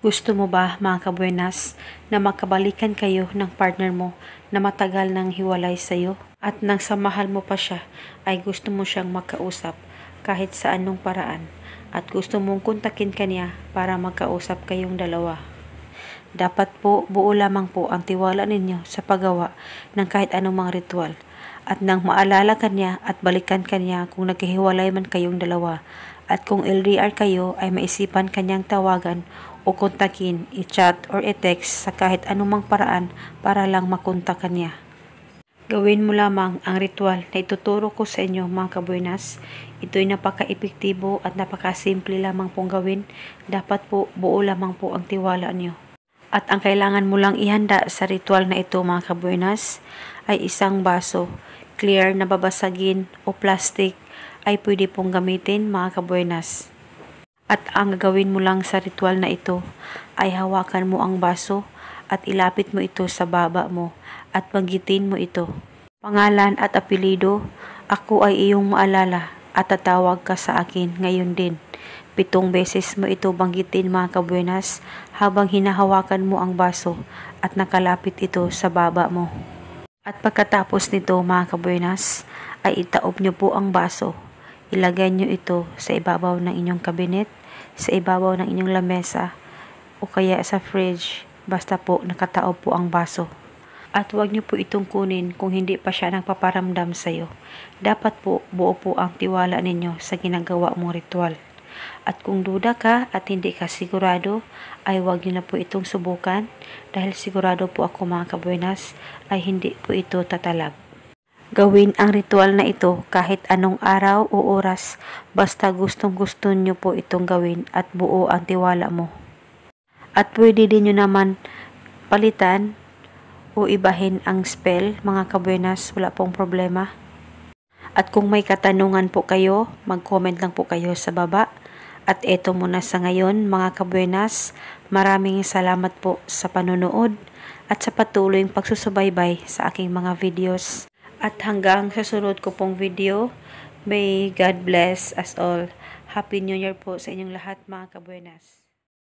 Gusto mo ba mga kabuenas na makabalikan kayo ng partner mo na matagal nang hiwalay sa iyo at nang sa mahal mo pa siya ay gusto mo siyang makausap kahit sa anong paraan at gusto mong kontakin kanya para magkausap kayong dalawa. Dapat po buo lamang po ang tiwala ninyo sa paggawa ng kahit anumang ritual at nang maalala kanya at balikan kanya kung naghihiwalay man kayong dalawa at kung LDR kayo ay maisipan kanyang tawagan o kontakin, i-chat or i-text sa kahit anumang paraan para lang makunta kanya. Gawin mo lamang ang ritual na ituturo ko sa inyo mga kabuenas. Ito'y napaka-epektibo at napaka-simple lamang pong gawin. Dapat po buo lamang po ang tiwala niyo. At ang kailangan mo lang ihanda sa ritual na ito mga kabuenas ay isang baso, clear na babasagin o plastic ay pwede pong gamitin mga kabuenas. At ang gagawin mo lang sa ritual na ito ay hawakan mo ang baso at ilapit mo ito sa baba mo at panggitin mo ito. Pangalan at apelido, ako ay iyong maalala at tatawag ka sa akin ngayon din. Pitong beses mo ito banggitin mga kabuenas habang hinahawakan mo ang baso at nakalapit ito sa baba mo. At pagkatapos nito mga kabuenas ay itaob niyo po ang baso ilagay nyo ito sa ibabaw ng inyong kabinet, sa ibabaw ng inyong lamesa, o kaya sa fridge, basta po nakatao po ang baso. At huwag nyo po itong kunin kung hindi pa siya nagpaparamdam sa'yo. Dapat po buo po ang tiwala ninyo sa ginagawa mong ritual. At kung duda ka at hindi ka sigurado, ay huwag nyo na po itong subukan dahil sigurado po ako mga kabuenas ay hindi po ito tatalab. Gawin ang ritual na ito kahit anong araw o oras basta gustong gusto nyo po itong gawin at buo ang tiwala mo. At pwede din nyo naman palitan o ibahin ang spell mga kabuenas wala pong problema. At kung may katanungan po kayo mag-comment lang po kayo sa baba. At eto muna sa ngayon mga kabuenas maraming salamat po sa panonood at sa patuloy pagsusubaybay sa aking mga videos. At hanggang sa sunod ko pong video, may God bless us all. Happy New Year po sa inyong lahat mga kabuenas.